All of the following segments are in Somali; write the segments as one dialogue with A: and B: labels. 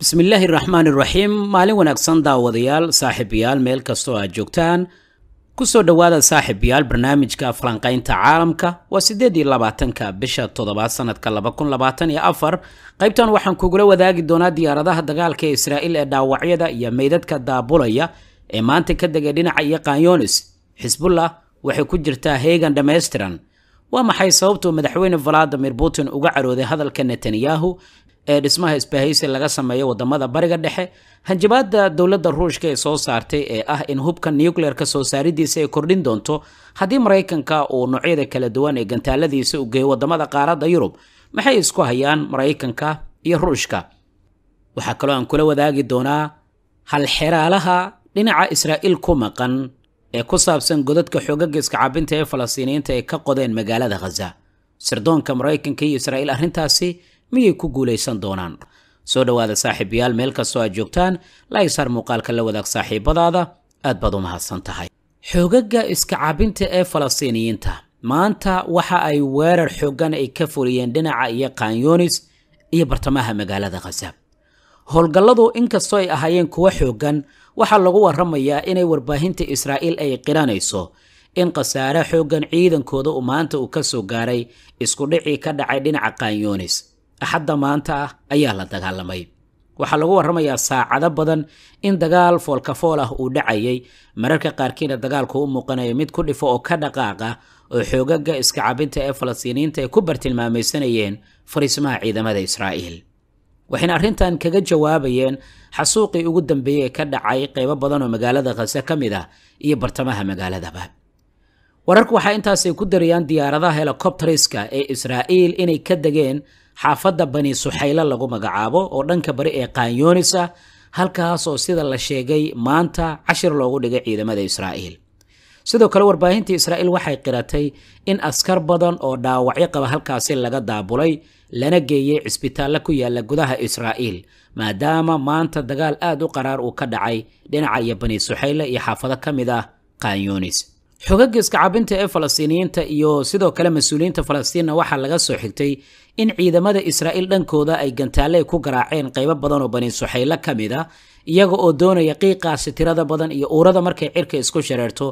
A: bismillaahi raxmaani raxiim maalin wanaagsan daawadayaal saaxiibayaal meel kastoo aad joogtaan ku soo dhowaada saaxiibayaal barnaamijka falanqaynta caalamka waa siddeed iyo labaatanka bisha toddobaad sanadka laba kun labaatan iyo afar qaybtan waxaan kugula wadaagi doonaa diyaaradaha dagaalka ee israa'iil ee dhaawacyada iyo meydadka daabulaya ee maanta ka degay dhinaca iyo kanyoonis xisbullah waxay ku jirtaa heegan dhammaystiran waa maxay sababtuu madaxweyne valadimir putin uga carooday hadalka netanyahu ee dhismaha isbahaysi laga sameeyo wadamada bariga dhexe hanjabaadda dowladda ruushka ee soo saartay ee ah in hubka nukleerka soo saaridiisa ay kordhin doonto haddii maraykanka uu noocyada kala duwan ee gantaaladiisa u geeyo wadamada qaaradda yurub maxay isku hayaan maraykanka iyo ruushka waxaa kaloo aan kula wadaagi doonaa hal xeraalaha dhinaca israa'iil ku maqan ee ku saabsan godadka xoogaga iskacaabinta ee falastiiniyiinta ay ka qodeen magaalada khaza sirdoonka maraykanka iyo israa'iil arrintaasi miyay ku guulaysan doonaan soo dhowaada saaxiibayaal meel kastoo aad joogtaan laysar muuqaalka la wadaag saaxiibadaada aad baad u mahadsan tahay xoogaga iskacaabinta ee falastiiniyiinta maanta waxa ay weerar xoogan ay ka fuliyeen dhinaca iyo kaanyoonis iyo bartamaha magaalada khasa howlgalladu inkastoo ay ahaayeen kuwo xoogan waxaa lagu warramayaa inay warbaahinta israa'iil ay qiranayso in khasaare xoogan ciidankooda u maanta uu ka soo gaaray iskudhicii ka dhacay dhinaca kaanyoonis axadda maanta ah ayaa la dagaalamay waxaa lagu warramayaa saacado badan in dagaal foolkafool ah uu dhacayay mararka qaarkiina dagaalku u muuqanayo mid ku dhifo oo ka dhaqaaqa oo xoogaga iska cabinta ee falastiiniyiinta ay ku bartilmaamaysanayeen fariismaha ciidamada israa'iil waxayna arrintan kaga jawaabayeen xasuuqii ugu dambeeyey ee ka dhacay qaybo badan oo magaalada khase ka mid ah iyo bartamaha magaaladaba wararku waxaa intaasay ku darayaan diyaaradaha helikobteriska ee israa'iil inay ka degeen xaafadda bani suxayla lagu magacaabo oo dhanka bari ee qaanyoonis ah halkaas oo sida la sheegay maanta cashir loogu dhigay ciidamada israa'iil sidoo kale warbaahinta israa'iil waxay qiratay in askar badan oo dhaawacyo qaba halkaasi laga daabulay lana geeyey cisbitaallo ku yaalla gudaha israa'iil maadaama maanta dagaal aad u qaraar uu ka dhacay dhinaca iyo bani suxayla iyo xaafado ka mid ah qaanyoonis xogaga iskacaabinta ee falastiiniyiinta iyo sidoo kale mas-uuliyiinta falastiinna waxaa laga soo xigtay in ciidamada israa'iil dhankooda ay gantaale ku garaaceen qaybo badan oo bani suxaylo ka mid a ah, iyaga oo doonaya qiiqaasi tirada badan iyo uurada markay cirka isku shareerto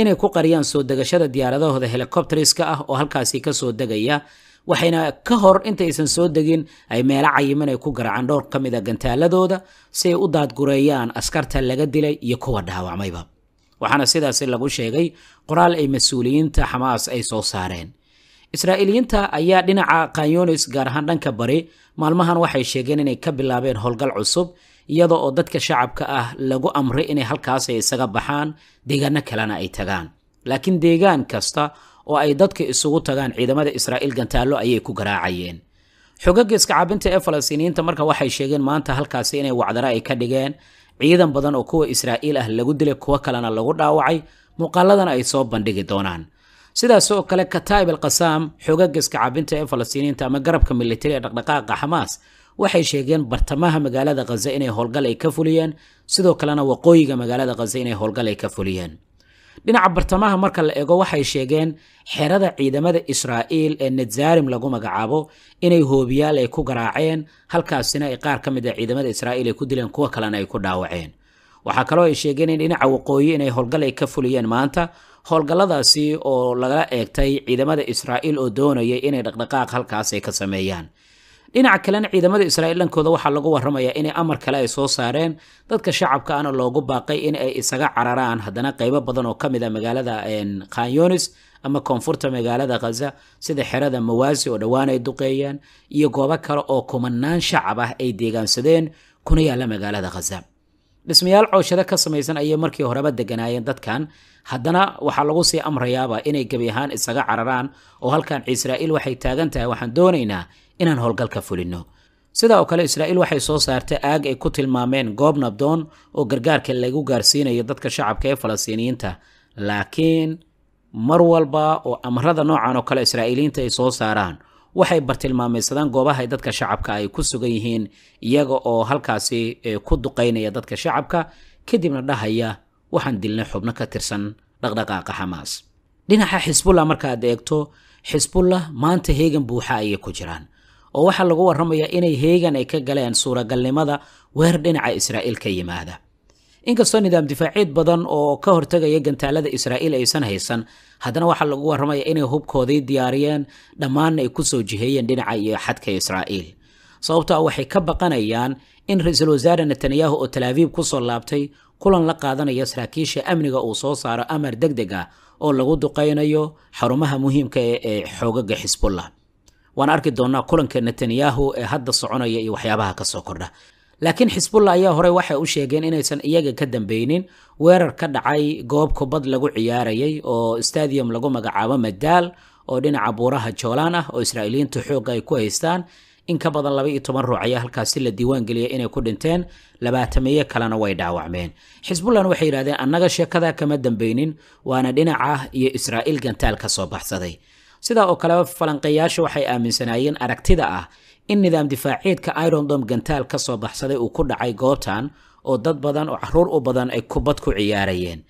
A: inay ku qariyaan soo degashada diyaaradahooda helikobteriska ah oo halkaasi kasoo degaya waxayna ka hor intaysan soo degin ay meelo cayiman ay ku garaaceen dhowr ka mid a ah gantaaladooda si ay u daadgureeyaan askarta laga dilay iyo kuwa dhaawacmayba waxaana sidaasi lagu sheegay qoraal ay mas-uuliyiinta xamaas ay soo saareen israa'iiliyiinta ayaa dhinaca kanyunis gaar ahaan dhanka bari maalmahan waxay sheegeen inay ka bilaabeen howlgal cusub iyada oo dadka shacabka ah lagu amray inay halkaasi isaga baxaan deegaano kalena ay tagaan laakiin deegaan kasta oo ay dadka isugu tagaan ciidamada israa'iil gantaallo ayay ku garaacayeen xogagga iska ee falastiiniyiinta marka waxay sheegeen maanta halkaasi inay wacdaro ay ka dhigeen ciidan badan oo kuwa israa'iil ah lagu dilay kuwo kalena lagu dhaawacay muuqaaladana ay soo bandhigi doonaan sidaas oo kale kataib al qasaam xoogaga iskacabinta ee falastiiniinta ama garabka militari ee dhaqdhaqaaqa xamaas waxay sheegeen bartamaha magaalada khaza inay howlgal ay ka fuliyeen sidoo kalena waqooyiga magaalada khaza inay howlgal ay ka fuliyeen dhinaca bartamaha marka la ego waxay sheegeen xerada ciidamada israa'iil ee netzarim lagu magacaabo inay hoobiyaal ay ku garaaceen halkaasina ay qaar ka mid a ah ciidamada israa'iil ay ku dileen kuwo kalena ay ku dhaawaceen waxaa kaloo ay sheegeen in dhinaca waqooyi inay howlgal ay ka fuliyeen maanta howlgalladaasi oo lagala eegtay ciidamada israa'iil oo doonayay inay dhaqdhaqaaq halkaas ay ka sameeyaan dhinaca kalena ciidamada israa'iil dhankooda waxaa lagu warramayaa inay amar kale ay soo saareen dadka shacabka ana loogu baaqay in ay isaga cararaan haddana qaybo badan oo ka mid a ah magaalada khanyonis ama koonfurta magaalada khaza sida xerada mawaasi oo dhowaan ay duqeeyaan iyo goobo kale oo kumanaan shacab ah ay deegaansadeen kuna yaalla magaalada khaza dhismayaal cooshado ka samaysan ayay markii horeba deganaayeen dadkan haddana waxaa lagu sii amrayaaba inay gebi ahaan isaga cararaan oo halkan israa'iil waxay taagan tahay waxaan doonaynaa inaan howlgalka fulinno sida oo kale israa'iil waxay soo saartay aag ay ku tilmaameen goob nabdoon oo gargaarka lagu gaarsiinayo dadka shacabka ee falastiiniyiinta laakiin mar walba oo amarada noocan oo kale israa'iiliyiinta ay soo saaraan waxay bartilmaamaysadaan goobaha ay dadka shacabka ay ku sugan yihiin iyaga oo halkaasi eh, ku duqaynaya dadka shacabka kadibna dhahaya waxaan dilnay xubno ka tirsan dhaqdhaqaaqa xamaas dhinaca xisbullah markaaad eegto xisbullah maanta heegan buuxa ayay ku jiraan oo waxaa lagu warramaya inay heegan ay ka galeen suuragalnimada weer dhinaca israa'iil ka yimaada inkastoo nidaam difaaciid badan oo ka hortegaya gantaalada israa'iil aysan haysan haddana waxaa lagu warramaya inay hubkoodii diyaariyeen dhammaanna ay ku soo jiheeyeen dhinaca iyo xadka israa'iil sababto a waxay ka baqanayaan in ra-iisul wasaare netanyahu oo talaabiib ku soo laabtay kulan la qaadanaya saraakiisha amniga uu soo saaro amar deg deg ah oo lagu duqaynayo xarumaha muhiimka ah ee xoogaga xisbullah waan arki doonnaa kulanka netanyahu ee hadda soconaya iyo waxyaabaha ka kordha laakiin xisbullah ayaa horey waxay u sheegeen inaysan iyaga ka dambaynin weerar ka dhacay goob kubad lagu ciyaarayay oo stadium lagu magacaabo madaal oo dhinaca buuraha joolaan ah oo israa'iiliyiintu xooga ay ku haystaan in ka badan laba iyo toban ruux ayaa halkaasi la diiwaan inay ku dhinteen labaatameeye kalena way dhaawacmeen xisbullahna waxay yidhahdeen annaga sheekadaa kama dambaynin waana dhinaca iyo israa'iil gantaal ka soo baxsaday sidaa oo kaleba falanqeeyaashu waxay aaminsanaayeen aragtida ah in nidaam difaaciidka irondom gantaal ka soo baxsaday uu ku dhacay goobtan oo dad badan oo caruur u badan ay kubad ku ciyaarayeen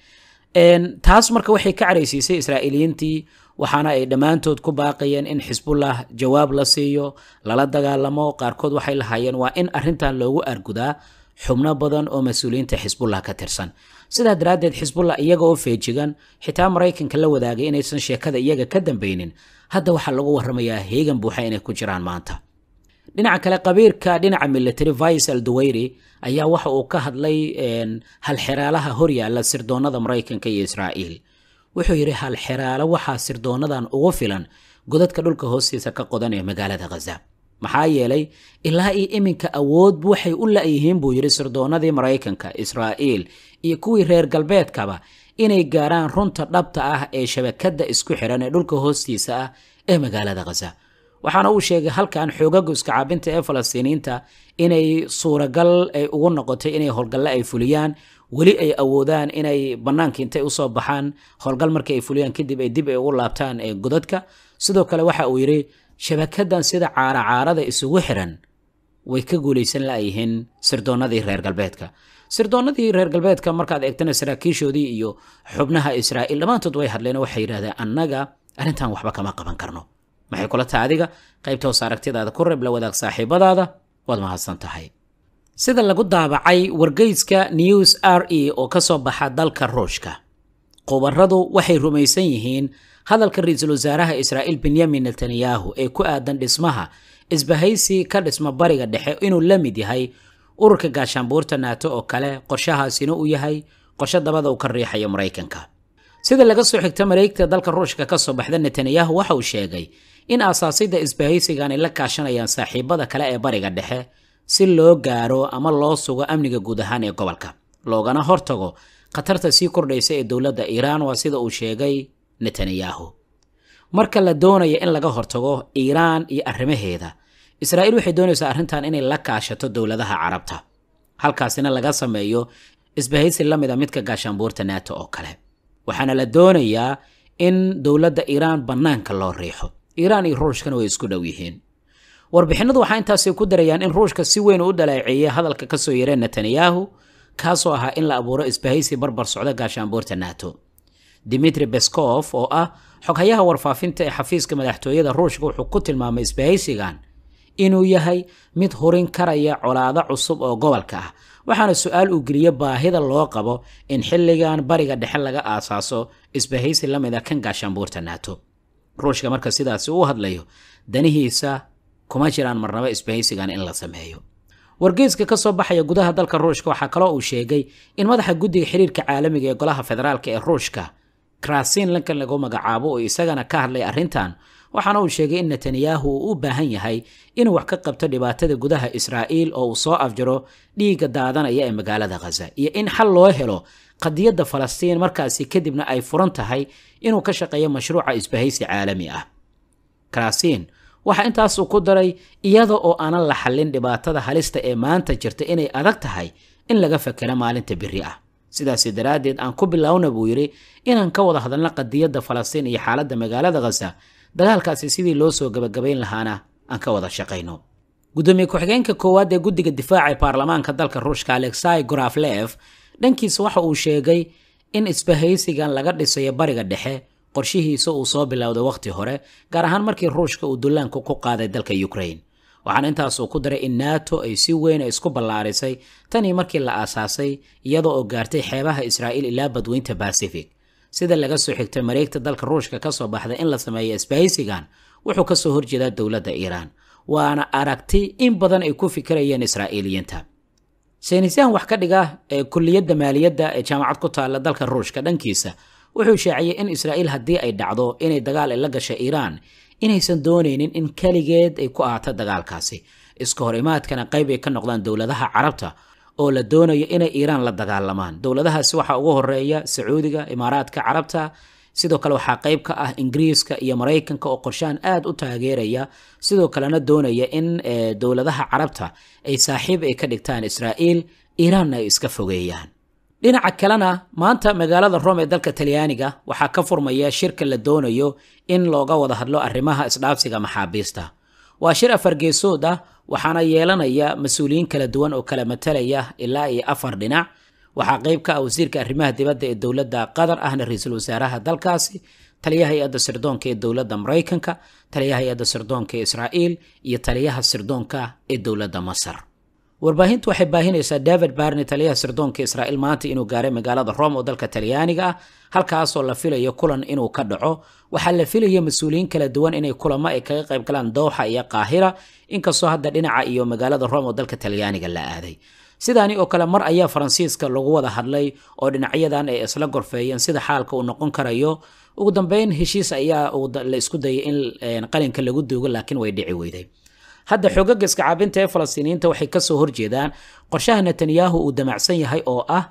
A: taas marka waxay ka caraysiisay israa'iiliyiintii waxaana ay dhammaantood ku baaqayeen in xisbullah jawaab la siiyo lala dagaalamo qaarkood waxay lahaayeen waa in arrintan loogu argudaa xubno badan oo mas-uuliyiinta xisbullah ka tirsan sidaa daraaddeed xisbullah iyaga oo feejigan xitaa maraykanka la wadaagay inaysan sheekada iyaga ka dambaynin hadda waxaa lagu warramayaa heegan buuxa inay ku jiraan maanta dhinaca kale qabiirka dhinaca military vice al duweyri ayaa waxa uu ka hadlay halxeraalaha horyaalla sirdoonnada maraykanka iyo israa'iil wuxuu yidhi halxeraalo waxaa sirdoonadan ugu filan godadka dhulka hoostiisa ka qodan ee magaalada khaza maxaa yeelay ilaa iyo iminka awood waxay u la-yihiin buu yidhi sirdoonadii maraykanka israa'iil iyo kuwii reer galbeedkaba inay gaaraan runta dhabta ah ee shabakadda isku xihan ee dhulka hoostiisa ah ee magaalada khaza waxaana uu sheegay halkan xoogaga iskacabinta ee falastiiniinta inay suuragal ay ugu noqotay inay howlgalle ay fuliyaan weli ay awoodaan inay bannaanka intay usoo baxaan howlgal marka fuliyaan kadib ay dib ay ugu laabtaan ee eh, godadka sidoo kale waxa uu yidhi shabakadan sida caaracaarada isugu xiran way ka guulaysan laayihiin sirdoonnadii reer galbeedka sirdoonnadii reer galbeedka markaad eegtana saraakiishoodii iyo xubnaha israa'iil dhammaantood way hadleen waxay yidhahdeen annaga arrintan waxba kama qaban karno maxay kula taha adiga qaybta aragtidaada ku reeb la wadaag saaxiibadaada waad mahadsan tahay sida lagu daabacay wargeyska news r e oo ka soo baxa dalka ruushka khubaradu waxay rumaysan yihiin hadalka ra-iisul wasaaraha israa'iil benyamin netanyahu ee ku aadan dhismaha isbahaysi ka dhisma bariga dhexe inuu la mid yahay ururka gaashaanbuurta naato oo kale qorshahaasina uu yahay qorsho dabada uu ka riixayo maraykanka sida laga soo xigta mareegta dalka ruushka ka soo baxda netanyahu waxa uu sheegay in aasaasyada isbahaysigan la kaashanayaan saaxiibada kale ee bariga dhexe si loo gaaro ama loo sugo amniga guud ahaan ee gobolka loogana hortago khatarta sii kordhaysa ee dowladda iiraan waa sida uu sheegay netanyahu marka la doonayo in laga hortago iiraan iyo arrimaheeda israa'iil waxay doonaysaa arrintan inay la kaashato dowladaha carabta halkaasina laga sameeyo isbahaysi la a ah midka gaashaanbuurta naato oo kale waxaana la doonayaa in dowladda iiraan bannaanka loo riixo iiraan iyo ruushkana way isku dhow yihiin warbixinadu waxaa intaasi ku darayaan in ruushka si weyn u dhaleeceeyay hadalka ka soo yareen netanyahu kaasoo ahaa in la abuuro isbahaysi barbar socda gaashaanbuurta naato dimitri beskof oo ah xoghayaha warfaafinta ee xafiiska madaxtooyada ruushka wuxuu ku tilmaamay isbahaysigan inuu yahay mid hurin karaya colaado cusub oo gobolka ah waxaana su-aal uu geliya baahida loo qabo in xilligan bariga dhexe laga aasaaso isbahaysi la mid a kan gaashaanbuurta naato ruushka marka sidaasi u hadlayo danihiisa kuma jiraan marnaba isbahaysigan in la sameeyo wargeyska ka soo baxaya gudaha dalka ruushka waxaa kaloo uu sheegay in madaxa guddiga xiriirka caalamiga ee golaha federaalka ee ruushka krasin lankan lagu magacaabo oo isagana ka hadlay arrintan waxaana uu sheegay in netanyahu uu u baahan yahay inuu wax ka qabto dhibaatada gudaha israa'iil oo uu soo afjaro dhiigga daadanaya ee magaalada khaza iyo in xal loo helo qadiyadda falastiin markaasi kadibna ay furan tahay inuu ka shaqeeyo mashruuca isbahaysi caalami ah krasin waxaa intaasu ku daray iyada oo aanan la xallin dhibaatada halista ee maanta jirta inay adag tahay in laga fakero maalinta biri ah sidaas daraaddeed aan ku bilowna buu yidhi inaan ka wada hadalno qadiyadda falastiin iyo xaaladda magaalada khaza dagaalkaasi sidii loo soo gabagabayn lahaana aan ka wada shaqayno gudoomiye ku-xigeenka koowaad ee guddiga difaaca ee baarlamaanka dalka ruushka alexai graflef dhankiisa waxa uu sheegay in isbahaysigan laga dhisayo bariga dhexe qorshihiisa uu soo bilowday wakhti hore gaar ahaan markii ruushka uu dullaanka ku qaaday dalka ukrain waxaana intaas uu ku daray in naato ay si weyn isku ballaarisay tanii markii la aasaasay iyadoo oo gaartay xeebaha israa'iil ilaa badweynta bacific sida laga soo xigtay mareegta dalka ruushka kasoo baxda in la sameeyo sbaysigan wuxuu kasoo horjeedaa dowladda iiraan waana aragti in badan ay ku fikirayeen israa'iiliyiinta saynisyahan wax ka dhiga ee kulliyadda maaliyadda ee jaamacad ku taalla dalka ruushka dhankiisa wuxuu shaaciyey in israa'iil haddii ay dhacdo inay dagaal la gashay iiraan inaysan doonaynin in keligeed ay ku ahaato dagaalkaasi iska hor imaadkana qayb ay ka noqdaan dowladaha carabta oo la doonayo inay iiraan la dagaalamaan dowladahaasi waxaa ugu horeeya sacuudiga imaaraadka carabta sidoo kale waxaa qayb ka ah ingiriiska iyo maraykanka oo qorshahan aad u taageeraya sidoo kalena doonaya in eh, dowladaha carabta ay saaxiib ay ka dhigtaan israa'iil iiraanna ay iska fogeeyaan dhinaca kalena maanta magaalada rome ee dalka talyaaniga waxaa ka furmaya shirka la doonayo in looga wada hadlo arrimaha isdhaabsiga maxaabiista waa shir afargeesood ah waxaana yeelanaya mas-uuliyiin kala duwan oo kala matalaya ilaa iyo afar dhinac waxaa qayb ka ah wasiirka arrimaha dibadda ee dowladda qatar ahna ra-iisul wasaaraha dalkaasi taliyaha hay-adda sirdoonka ee dowladda maraykanka taliyaha hay-adda sirdoonka ee israa'iil iyo taliyaha sirdoonka ee dowladda masar warbaahintu waxay baahinaysaa david barne taliyaha sirdoonka israa'iil maanta inuu gaaray magaalada rome oo dalka talyaaniga ah halkaasoo la filayo kulan inuu ka dhaco waxaa la filaya mas-uuliyiin kala duwan inay kulamo ay kaga qayb galaan dowxa iyo qaahira inkastoo hadda dhinaca iyo magaalada rome oo dalka talyaaniga la aaday sidaani oo kale mar ayaa faransiiska lagu wada hadlay oo dhinacyadan ay isla gorfeeyeen sida xaalka uu noqon karayo ugu dambeyn heshiis ayaa la isku dayay in qalinka lagu duugo laakiin way dhici weyday hadda xoogagga iskacaabinta ee falastiiniyiinta waxay kasoo horjeedaan qorshaha netanyahu uu damacsan yahay oo ah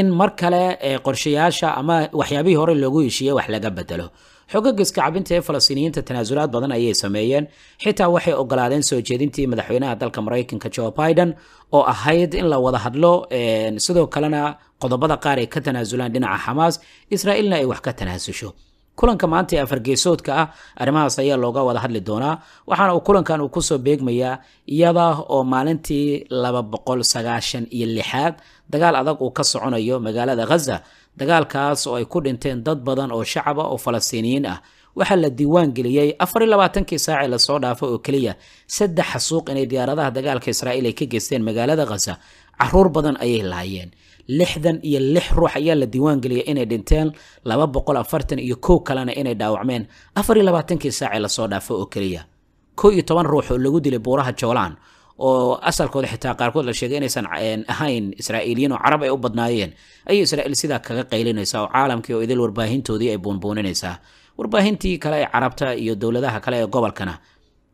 A: in mar kale eh, qorshayaasha ama waxyaabihii hore loogu heshiiyey wax laga bedelo xoogagga iskacabinta ee falastiiniyiinta tanaasulaad badan ayay sameeyeen xitaa waxay ogolaadeen soo jeedintii madaxweynaha dalka maraykanka joe biden oo ahayd in la wada hadlo eh, sidoo kalena qodobada qaar ay ka tanaasulaan dhinaca xamaas israa'iilna ay wax ka tanaasusho kulanka maanta ee afargeesoodka ah arrimahaas ayaa looga wada hadli doonaa waxaana uu kulankan uu kusoo beegmayaa iyada oo maalintii laba boqol sagaashan iyo lixaad dagaal adag uu ka soconayo magaalada khaza dagaalkaas oo ay ku dhinteen dad badan oo shacab oo falastiiniyiin ah waxaa la diiwaan geliyey afariy labaatankii saacee lasoo dhaafay oo keliya saddex xasuuq inay diyaaradaha dagaalka israa'iil ay ka geysteen magaalada khaza caruur badan ayay laayeen lixdan iyo lix ruux ayaa la diiwaan geliyay inay dhinteen laba boqol afartan iyo kow kalena inay dhaawacmeen afar iyo labaatankii saacee lasoo dhaafo oo keliya kow iyo toban ruux oo lagu dilay buuraha joolaan oo asalkooda xitaa qaarkood la sheegay inaysan ahayn israa'iiliyiin oo carab ay u badnaayeen ayay israa'iil sidaa kaga qaylinaysaa oo caalamkii oo idil warbaahintoodii ay buunbuuninaysaa warbaahintii kale ee carabta iyo dowladaha kale ee gobolkana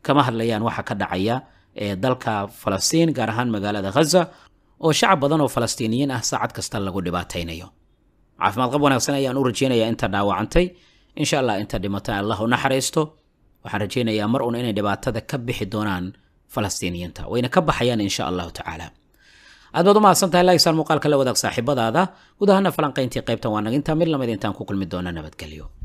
A: kama hadlayaan waxa ka dhacaya ee dalka falastiin gaar ahaan magaalada khaza oo shacab badan oo falastiiniyiin ah saacad kasta lagu dhibaataynayo caafimaad qab wanaagsan ayaan u rajaynayaa inta dhaawacantay insha allah inta dhimata allah u naxariisto waxaan rajaynayaa mar uun inay dhibaatada ka bixi doonaan falastiiniyiinta wayna ka baxayaan insha allahu tacaala aad baad u mahadsantahay lagsaan muuqaalka la wadaag saaxiibadaada guud ahaana falanqayntii qaybtan waa nag mid lamid intaan ku kulmi doona nabadgelyo